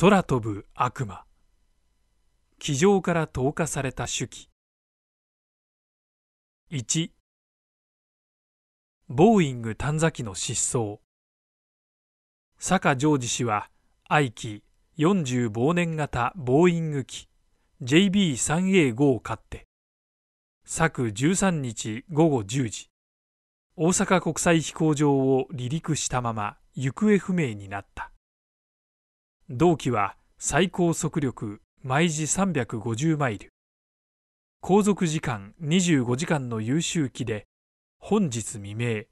空飛ぶ悪魔気上から投下された手記1ボーイング短座機の失踪坂ジョージ氏は愛機40忘年型ボーイング機 JB3A5 を買って昨13日午後10時大阪国際飛行場を離陸したまま行方不明になった同期は最高速力毎時350マイル航続時間25時間の優秀機で本日未明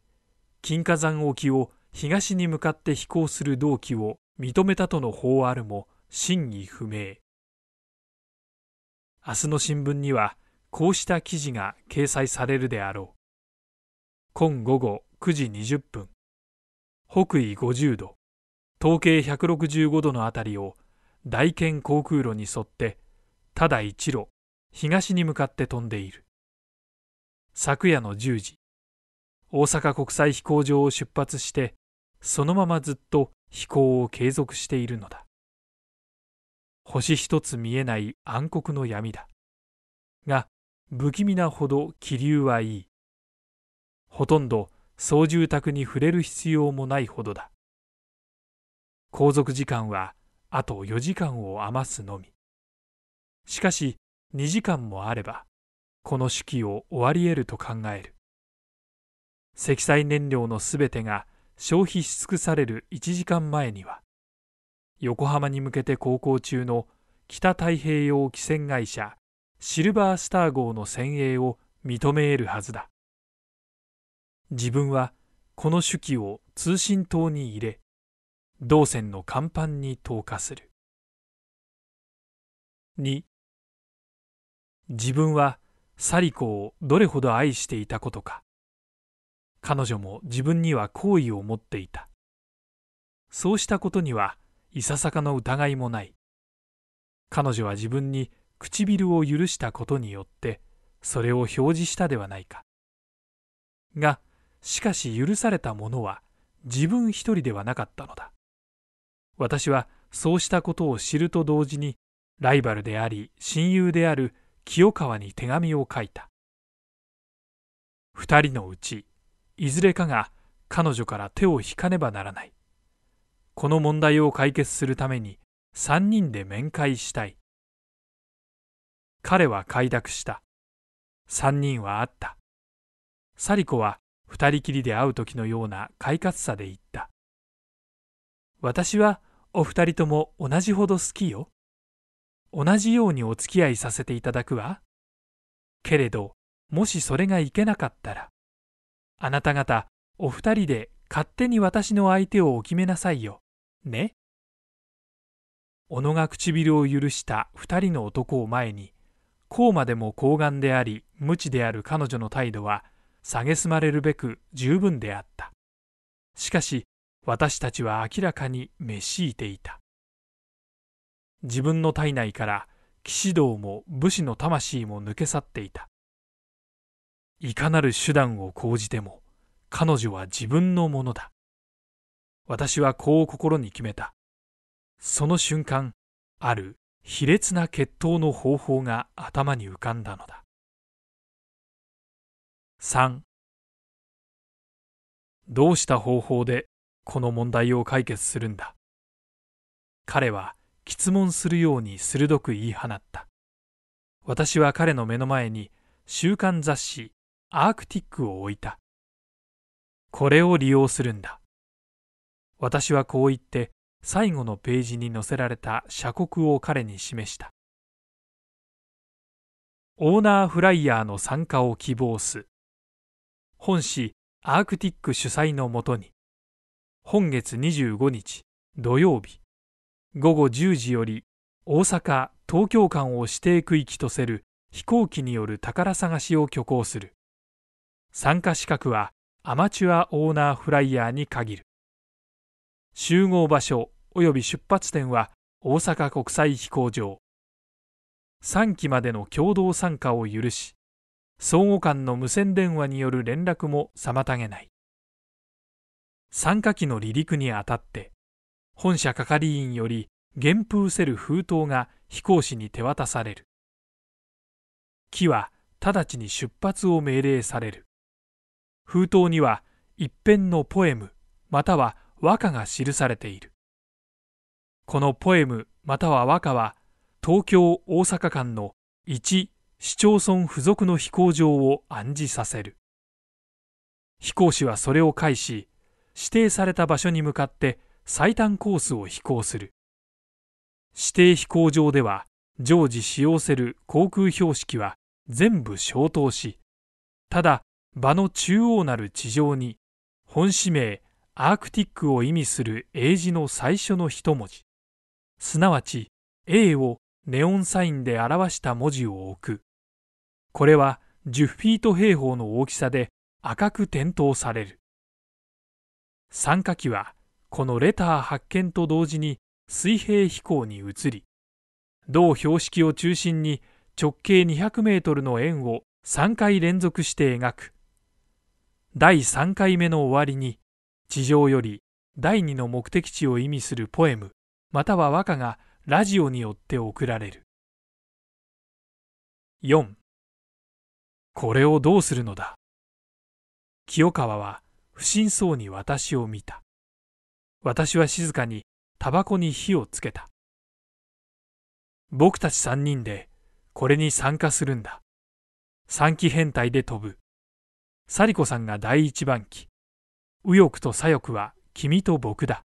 金華山沖を東に向かって飛行する同期を認めたとの法あるも真偽不明明日の新聞にはこうした記事が掲載されるであろう今午後9時20分北緯50度東経165度の辺りを大剣航空路に沿ってただ一路東に向かって飛んでいる昨夜の10時大阪国際飛行場を出発してそのままずっと飛行を継続しているのだ星一つ見えない暗黒の闇だが不気味なほど気流はいいほとんど総住宅に触れる必要もないほどだ航続時間はあと4時間を余すのみ。しかし2時間もあれば、この式を終わり得ると考える。積載燃料のすべてが消費し尽くされる1時間前には、横浜に向けて航行中の北太平洋汽船会社シルバースター号の船営を認め得るはずだ。自分はこの手記を通信塔に入れ、銅線の甲板に投下する2自分はサリコをどれほど愛していたことか彼女も自分には好意を持っていたそうしたことにはいささかの疑いもない彼女は自分に唇を許したことによってそれを表示したではないかがしかし許されたものは自分一人ではなかったのだ私はそうしたことを知ると同時にライバルであり親友である清川に手紙を書いた2人のうちいずれかが彼女から手を引かねばならないこの問題を解決するために3人で面会したい彼は快諾した3人は会ったサリ子は2人きりで会う時のような快活さで言った私はお二人とも同じほど好きよ。同じようにお付き合いさせていただくわ。けれど、もしそれがいけなかったら、あなた方、お二人で勝手に私の相手をお決めなさいよ。ね。小野が唇を許した二人の男を前に、こうまでも高顔であり、無知である彼女の態度は、蔑まれるべく十分であった。しかし、私たちは明らかに召しいていた自分の体内から騎士道も武士の魂も抜け去っていたいかなる手段を講じても彼女は自分のものだ私はこう心に決めたその瞬間ある卑劣な決闘の方法が頭に浮かんだのだ3どうした方法でこの問題を解決するんだ。彼は質問するように鋭く言い放った。私は彼の目の前に週刊雑誌アークティックを置いた。これを利用するんだ。私はこう言って最後のページに載せられた社国を彼に示した。オーナーフライヤーの参加を希望す。本誌アークティック主催のもとに本月25日土曜日午後10時より大阪・東京間を指定区域とせる飛行機による宝探しを挙行する参加資格はアマチュアオーナーフライヤーに限る集合場所及び出発点は大阪国際飛行場3機までの共同参加を許し相互間の無線電話による連絡も妨げない参加機の離陸にあたって本社係員より原封せる封筒が飛行士に手渡される機は直ちに出発を命令される封筒には一編のポエムまたは和歌が記されているこのポエムまたは和歌は東京大阪間の一市町村付属の飛行場を暗示させる飛行士はそれを介し指定された場所に向かって最短コースを飛行する指定飛行場では常時使用せる航空標識は全部消灯し、ただ場の中央なる地上に本指名アークティックを意味する英字の最初の一文字、すなわち A をネオンサインで表した文字を置く。これは10フィート平方の大きさで赤く点灯される。参加機はこのレター発見と同時に水平飛行に移り同標識を中心に直径200メートルの円を3回連続して描く第3回目の終わりに地上より第2の目的地を意味するポエムまたは和歌がラジオによって送られる4これをどうするのだ清川は不審そうに私を見た。私は静かにタバコに火をつけた。僕たち三人でこれに参加するんだ。三期変態で飛ぶ。サリコさんが第一番機。右翼と左翼は君と僕だ。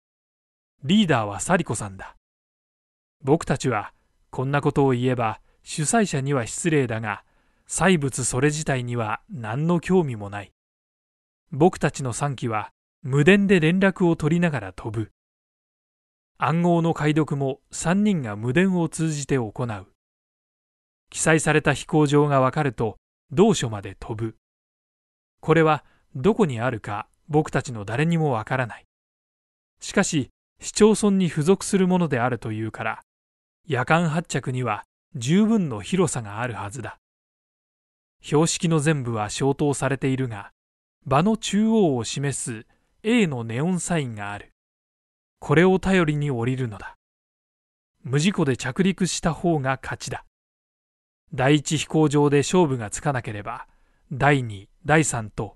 リーダーはサリコさんだ。僕たちはこんなことを言えば主催者には失礼だが、細物それ自体には何の興味もない。僕たちの3機は無電で連絡を取りながら飛ぶ暗号の解読も3人が無電を通じて行う記載された飛行場がわかると同所まで飛ぶこれはどこにあるか僕たちの誰にもわからないしかし市町村に付属するものであるというから夜間発着には十分の広さがあるはずだ標識の全部は消灯されているが場の中央を示す A のネオンサインがある。これを頼りに降りるのだ。無事故で着陸した方が勝ちだ。第一飛行場で勝負がつかなければ、第二第三と、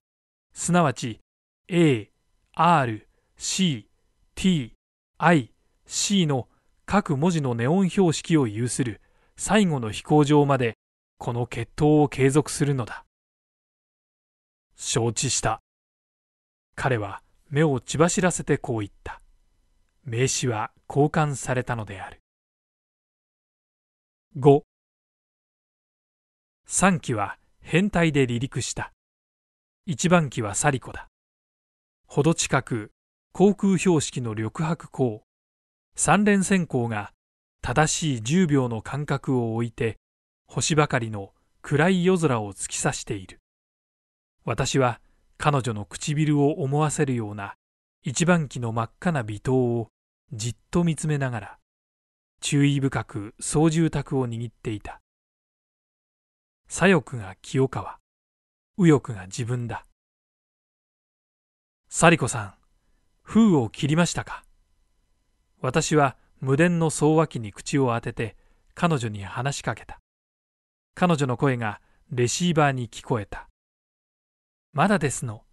すなわち A、R、C、T、I、C の各文字のネオン標識を有する最後の飛行場までこの決闘を継続するのだ。承知した。彼は目を血走らせてこう言った。名刺は交換されたのである。5三機は変態で離陸した。一番機はサリコだ。ほど近く、航空標識の緑白光、三連線光が正しい10秒の間隔を置いて、星ばかりの暗い夜空を突き刺している。私は彼女の唇を思わせるような一番木の真っ赤な微糖をじっと見つめながら注意深く操縦卓を握っていた左翼が清川右翼が自分だサリコさん封を切りましたか私は無電の総脇に口を当てて彼女に話しかけた彼女の声がレシーバーに聞こえたまだですの。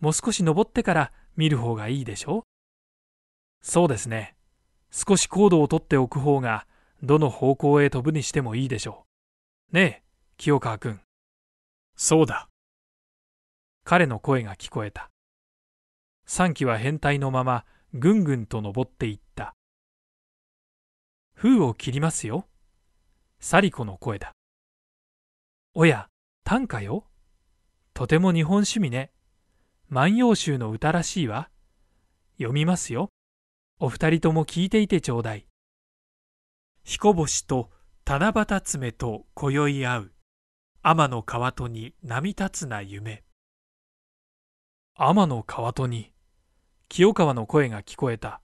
もう少し登ってから見る方がいいでしょそうですね。少し高度をとっておく方が、どの方向へ飛ぶにしてもいいでしょう。ねえ、清川君。そうだ。彼の声が聞こえた。三機は変態のまま、ぐんぐんと登っていった。封を切りますよ。サリコの声だ。おや、短歌よ。とても日本趣味ね。万葉集の歌らしいわ。読みますよ。お二人とも聞いていてちょうだい。彦星と七夕爪と今宵会う。天の川戸に波立つな夢。天の川戸に、清川の声が聞こえた。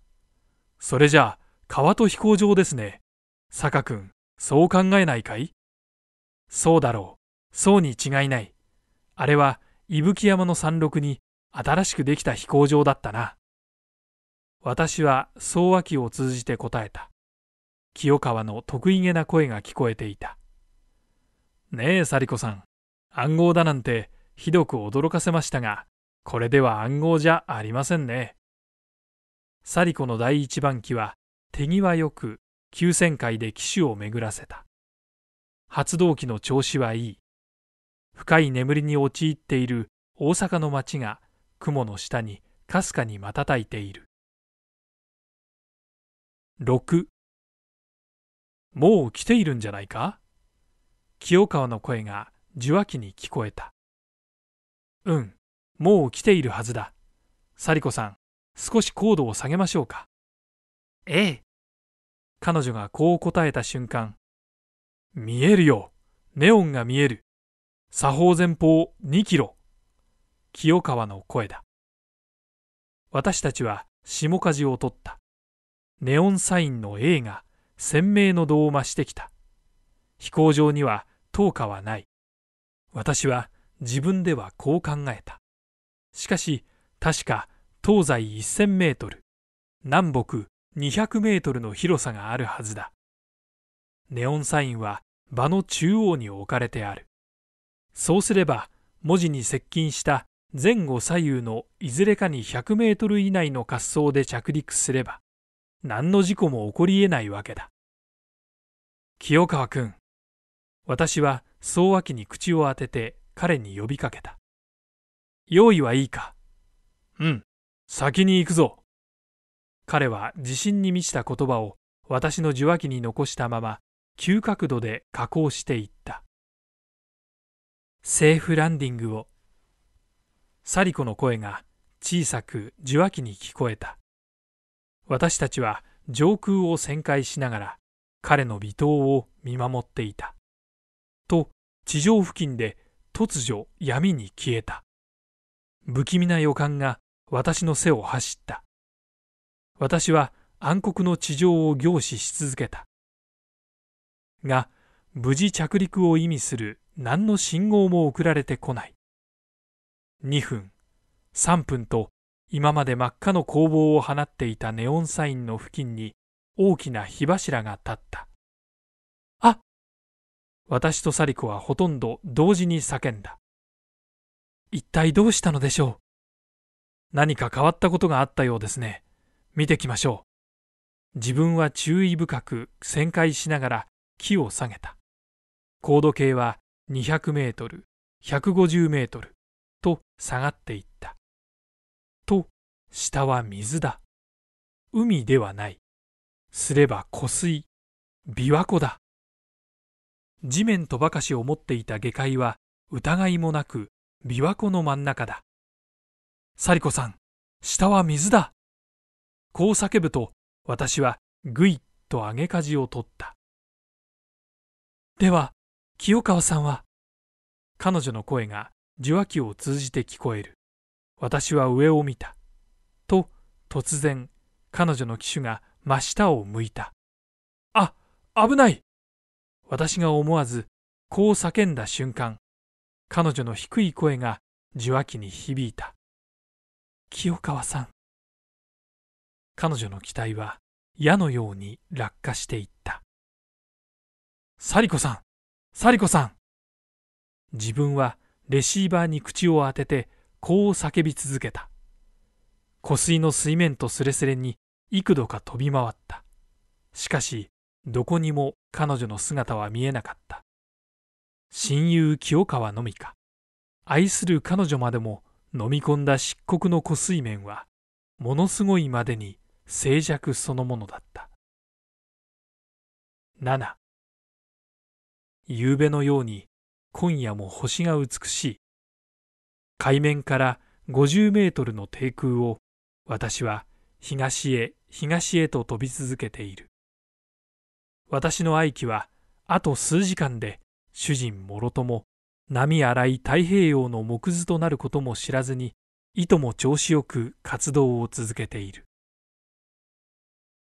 それじゃあ、川戸飛行場ですね。坂君、そう考えないかいそうだろう。そうに違いない。あれは伊吹山の山麓に新しくできた飛行場だったな。私は総和記を通じて答えた。清川の得意げな声が聞こえていた。ねえ、サリコさん。暗号だなんてひどく驚かせましたが、これでは暗号じゃありませんね。サリコの第一番機は手際よく急旋回で機種を巡らせた。発動機の調子はいい。深い眠りに陥っている大阪の街が雲の下にかすかに瞬いている6もう来ているんじゃないか清川の声が受話器に聞こえたうんもう来ているはずだサ子さん少し高度を下げましょうかええ彼女がこう答えた瞬間見えるよネオンが見える左方前方2キロ清川の声だ私たちは下事を取ったネオンサインの A が鮮明の度を増してきた飛行場には灯火はない私は自分ではこう考えたしかし確か東西1000メートル南北200メートルの広さがあるはずだネオンサインは場の中央に置かれてあるそうすれば文字に接近した前後左右のいずれかに100メートル以内の滑走で着陸すれば何の事故も起こりえないわけだ清川君私は総脇に口を当てて彼に呼びかけた用意はいいかうん先に行くぞ彼は自信に満ちた言葉を私の受話器に残したまま急角度で加工していったセーフランディングを。サリコの声が小さく受話器に聞こえた。私たちは上空を旋回しながら彼の微糖を見守っていた。と、地上付近で突如闇に消えた。不気味な予感が私の背を走った。私は暗黒の地上を凝視し続けた。が、無事着陸を意味する何の信号も送られてこない。2分、3分と今まで真っ赤の工房を放っていたネオンサインの付近に大きな火柱が立った。あ私とサリコはほとんど同時に叫んだ。一体どうしたのでしょう何か変わったことがあったようですね。見てきましょう。自分は注意深く旋回しながら木を下げた。高度計は200メートル、150メートルと下がっていった。と、下は水だ。海ではない。すれば湖水、琵琶湖だ。地面とばかしを持っていた下界は疑いもなく琵琶湖の真ん中だ。サリコさん、下は水だ。こう叫ぶと私はぐいっと揚げかじを取った。では清川さんは彼女の声が受話器を通じて聞こえる。私は上を見た。と、突然、彼女の機種が真下を向いた。あ、危ない私が思わず、こう叫んだ瞬間、彼女の低い声が受話器に響いた。清川さん。彼女の機体は矢のように落下していった。サリコさんサリコさん自分はレシーバーに口を当ててこう叫び続けた湖水の水面とすれすれに幾度か飛び回ったしかしどこにも彼女の姿は見えなかった親友清川のみか愛する彼女までも飲み込んだ漆黒の湖水面はものすごいまでに静寂そのものだった7夕べのように今夜も星が美しい。海面から五十メートルの低空を私は東へ東へと飛び続けている。私の愛機はあと数時間で主人もろとも波荒い太平洋の木図となることも知らずにいとも調子よく活動を続けている。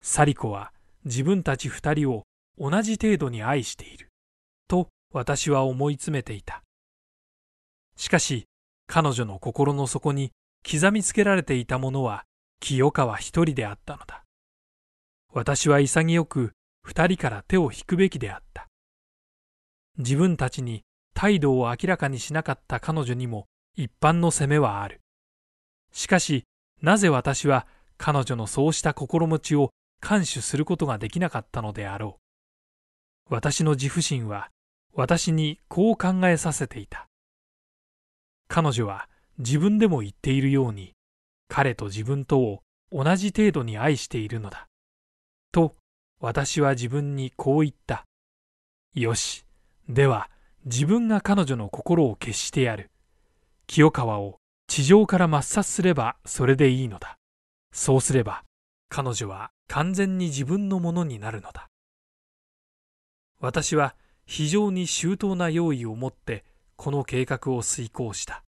サリコは自分たち二人を同じ程度に愛している。私は思い詰めていた。しかし、彼女の心の底に刻みつけられていたものは清川一人であったのだ。私は潔く二人から手を引くべきであった。自分たちに態度を明らかにしなかった彼女にも一般の責めはある。しかし、なぜ私は彼女のそうした心持ちを看守することができなかったのであろう。私の自負心は私にこう考えさせていた彼女は自分でも言っているように彼と自分とを同じ程度に愛しているのだと私は自分にこう言ったよしでは自分が彼女の心を消してやる清川を地上から抹殺すればそれでいいのだそうすれば彼女は完全に自分のものになるのだ私は非常に周到な用意を持ってこの計画を遂行した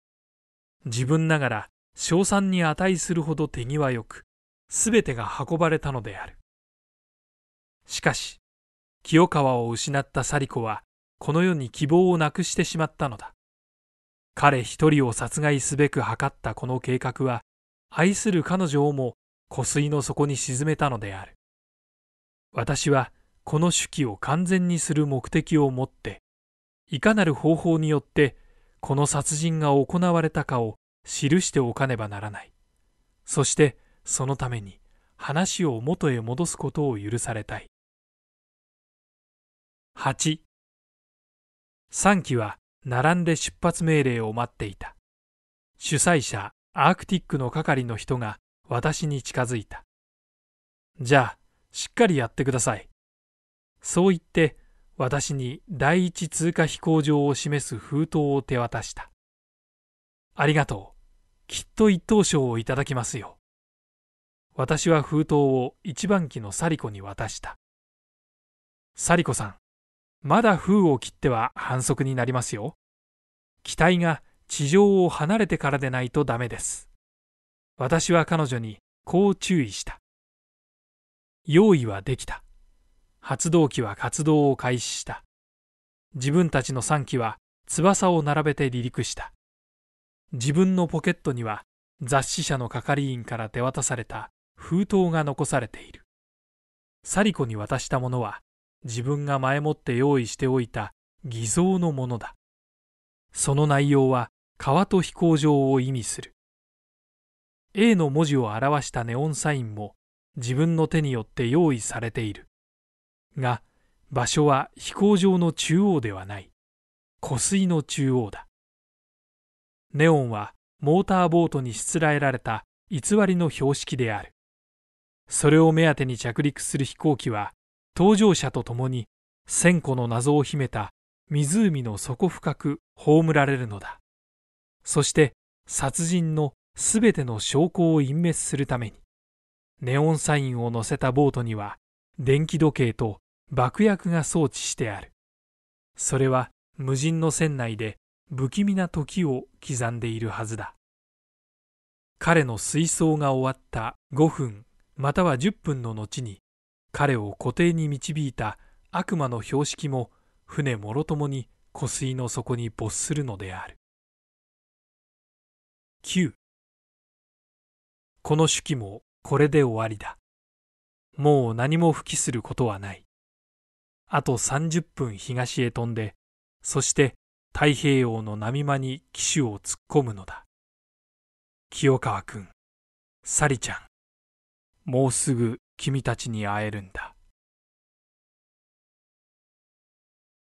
自分ながら賞賛に値するほど手際よく全てが運ばれたのであるしかし清川を失ったサリ子はこの世に希望をなくしてしまったのだ彼一人を殺害すべく図ったこの計画は愛する彼女をも湖水の底に沈めたのである私はこの手記を完全にする目的を持っていかなる方法によってこの殺人が行われたかを記しておかねばならないそしてそのために話を元へ戻すことを許されたい8三機は並んで出発命令を待っていた主催者アークティックの係の人が私に近づいたじゃあしっかりやってくださいそう言って私に第一通過飛行場を示す封筒を手渡した。ありがとう。きっと一等賞をいただきますよ。私は封筒を一番機のサリコに渡した。サリコさん、まだ封を切っては反則になりますよ。機体が地上を離れてからでないとダメです。私は彼女にこう注意した。用意はできた。発動機は活動を開始した。自分たちの3機は翼を並べて離陸した。自分のポケットには雑誌社の係員から手渡された封筒が残されている。サリコに渡したものは自分が前もって用意しておいた偽造のものだ。その内容は川と飛行場を意味する。A の文字を表したネオンサインも自分の手によって用意されている。が場所は飛行場の中央ではない湖水の中央だネオンはモーターボートにしつらえられた偽りの標識であるそれを目当てに着陸する飛行機は搭乗者と共に千個の謎を秘めた湖の底深く葬られるのだそして殺人のすべての証拠を隠滅するためにネオンサインを載せたボートには電気時計と爆薬が装置してある。それは無人の船内で不気味な時を刻んでいるはずだ。彼の水槽が終わった5分または10分の後に彼を固定に導いた悪魔の標識も船もろともに湖水の底に没するのである。9この手記もこれで終わりだ。もう何も吹きすることはない。あと30分東へ飛んで、そして太平洋の波間に機種を突っ込むのだ。清川君、サリちゃん、もうすぐ君たちに会えるんだ。